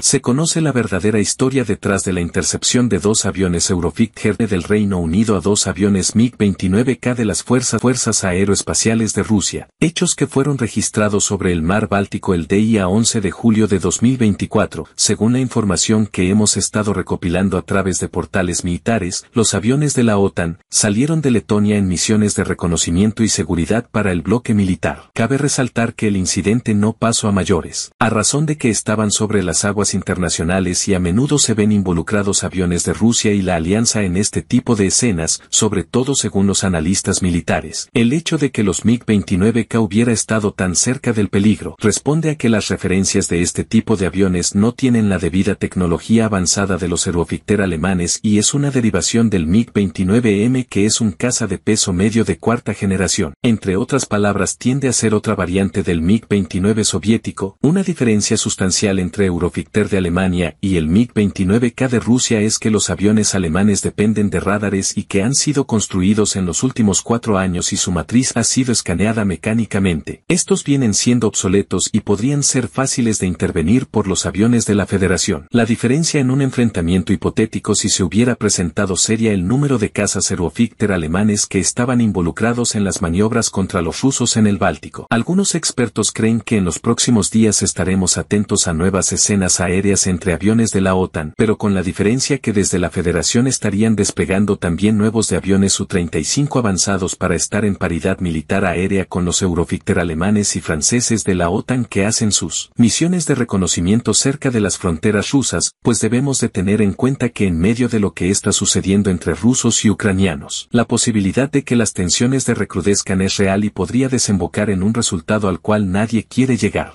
Se conoce la verdadera historia detrás de la intercepción de dos aviones Eurofighter del Reino Unido a dos aviones MiG-29K de las Fuerzas, Fuerzas Aeroespaciales de Rusia, hechos que fueron registrados sobre el mar Báltico el día 11 de julio de 2024. Según la información que hemos estado recopilando a través de portales militares, los aviones de la OTAN salieron de Letonia en misiones de reconocimiento y seguridad para el bloque militar. Cabe resaltar que el incidente no pasó a mayores, a razón de que estaban sobre las aguas internacionales y a menudo se ven involucrados aviones de Rusia y la alianza en este tipo de escenas, sobre todo según los analistas militares. El hecho de que los MiG-29K hubiera estado tan cerca del peligro responde a que las referencias de este tipo de aviones no tienen la debida tecnología avanzada de los Euroficter alemanes y es una derivación del MiG-29M que es un caza de peso medio de cuarta generación. Entre otras palabras tiende a ser otra variante del MiG-29 soviético, una diferencia sustancial entre Euroficter de Alemania y el MiG-29K de Rusia es que los aviones alemanes dependen de radares y que han sido construidos en los últimos cuatro años y su matriz ha sido escaneada mecánicamente. Estos vienen siendo obsoletos y podrían ser fáciles de intervenir por los aviones de la Federación. La diferencia en un enfrentamiento hipotético si se hubiera presentado seria el número de cazas Eurofighter alemanes que estaban involucrados en las maniobras contra los rusos en el Báltico. Algunos expertos creen que en los próximos días estaremos atentos a nuevas escenas aéreas entre aviones de la OTAN, pero con la diferencia que desde la Federación estarían desplegando también nuevos de aviones U-35 avanzados para estar en paridad militar aérea con los Eurofighter alemanes y franceses de la OTAN que hacen sus misiones de reconocimiento cerca de las fronteras rusas, pues debemos de tener en cuenta que en medio de lo que está sucediendo entre rusos y ucranianos, la posibilidad de que las tensiones de recrudezcan es real y podría desembocar en un resultado al cual nadie quiere llegar.